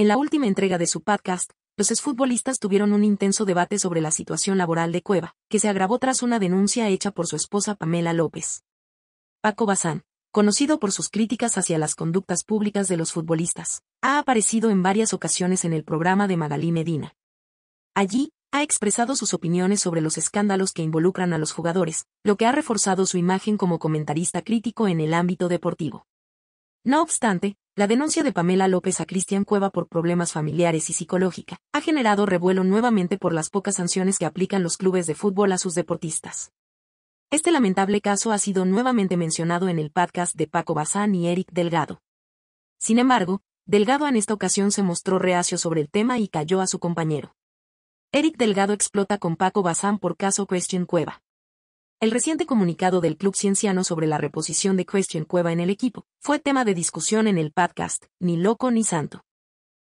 En la última entrega de su podcast, los exfutbolistas tuvieron un intenso debate sobre la situación laboral de Cueva, que se agravó tras una denuncia hecha por su esposa Pamela López. Paco Bazán, conocido por sus críticas hacia las conductas públicas de los futbolistas, ha aparecido en varias ocasiones en el programa de Magalí Medina. Allí, ha expresado sus opiniones sobre los escándalos que involucran a los jugadores, lo que ha reforzado su imagen como comentarista crítico en el ámbito deportivo. No obstante, la denuncia de Pamela López a Cristian Cueva por problemas familiares y psicológica ha generado revuelo nuevamente por las pocas sanciones que aplican los clubes de fútbol a sus deportistas. Este lamentable caso ha sido nuevamente mencionado en el podcast de Paco Bazán y Eric Delgado. Sin embargo, Delgado en esta ocasión se mostró reacio sobre el tema y cayó a su compañero. Eric Delgado explota con Paco Bazán por caso Christian Cueva. El reciente comunicado del Club Cienciano sobre la reposición de Christian Cueva en el equipo fue tema de discusión en el podcast Ni Loco ni Santo.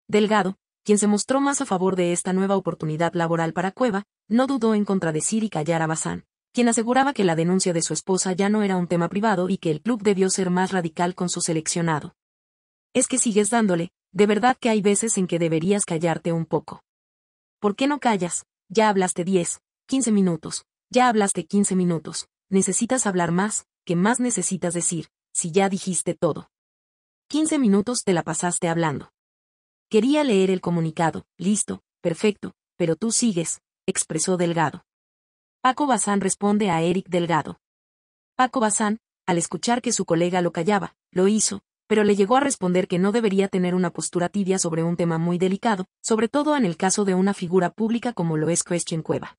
Delgado, quien se mostró más a favor de esta nueva oportunidad laboral para Cueva, no dudó en contradecir y callar a Bazán, quien aseguraba que la denuncia de su esposa ya no era un tema privado y que el club debió ser más radical con su seleccionado. Es que sigues dándole, de verdad que hay veces en que deberías callarte un poco. ¿Por qué no callas? Ya hablaste 10, 15 minutos, ya hablaste 15 minutos, necesitas hablar más, ¿qué más necesitas decir, si ya dijiste todo? 15 minutos te la pasaste hablando. Quería leer el comunicado, listo, perfecto, pero tú sigues, expresó Delgado. Paco Bazán responde a Eric Delgado. Paco Bazán, al escuchar que su colega lo callaba, lo hizo, pero le llegó a responder que no debería tener una postura tibia sobre un tema muy delicado, sobre todo en el caso de una figura pública como lo es Christian Cueva.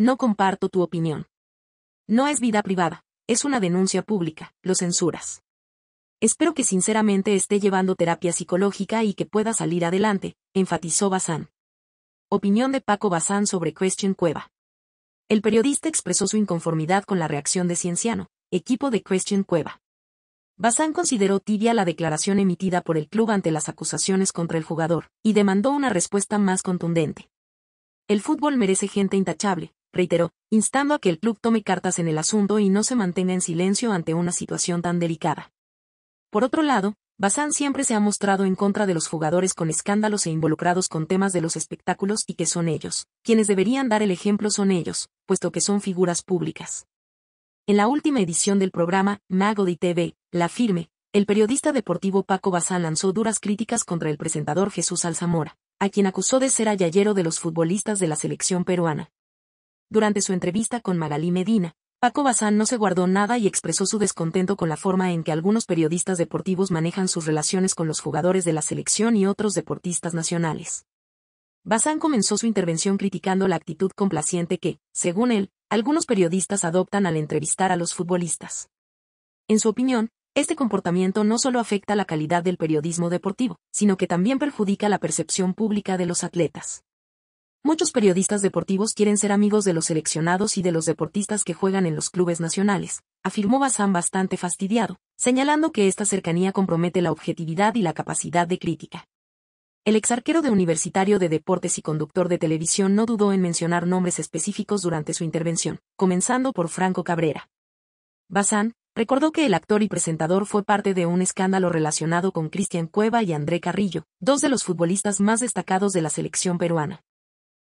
No comparto tu opinión. No es vida privada, es una denuncia pública, lo censuras. Espero que sinceramente esté llevando terapia psicológica y que pueda salir adelante, enfatizó Bazán. Opinión de Paco Bazán sobre Question Cueva. El periodista expresó su inconformidad con la reacción de Cienciano, equipo de Question Cueva. Bazán consideró tibia la declaración emitida por el club ante las acusaciones contra el jugador, y demandó una respuesta más contundente. El fútbol merece gente intachable, reiteró, instando a que el club tome cartas en el asunto y no se mantenga en silencio ante una situación tan delicada. Por otro lado, Bazán siempre se ha mostrado en contra de los jugadores con escándalos e involucrados con temas de los espectáculos y que son ellos. Quienes deberían dar el ejemplo son ellos, puesto que son figuras públicas. En la última edición del programa, Mago de TV, La Firme, el periodista deportivo Paco Bazán lanzó duras críticas contra el presentador Jesús Alzamora, a quien acusó de ser ayayero de los futbolistas de la selección peruana, durante su entrevista con Magalí Medina, Paco Bazán no se guardó nada y expresó su descontento con la forma en que algunos periodistas deportivos manejan sus relaciones con los jugadores de la selección y otros deportistas nacionales. Bazán comenzó su intervención criticando la actitud complaciente que, según él, algunos periodistas adoptan al entrevistar a los futbolistas. En su opinión, este comportamiento no solo afecta la calidad del periodismo deportivo, sino que también perjudica la percepción pública de los atletas. Muchos periodistas deportivos quieren ser amigos de los seleccionados y de los deportistas que juegan en los clubes nacionales, afirmó Bazán bastante fastidiado, señalando que esta cercanía compromete la objetividad y la capacidad de crítica. El exarquero de Universitario de Deportes y conductor de televisión no dudó en mencionar nombres específicos durante su intervención, comenzando por Franco Cabrera. Bazán recordó que el actor y presentador fue parte de un escándalo relacionado con Cristian Cueva y André Carrillo, dos de los futbolistas más destacados de la selección peruana,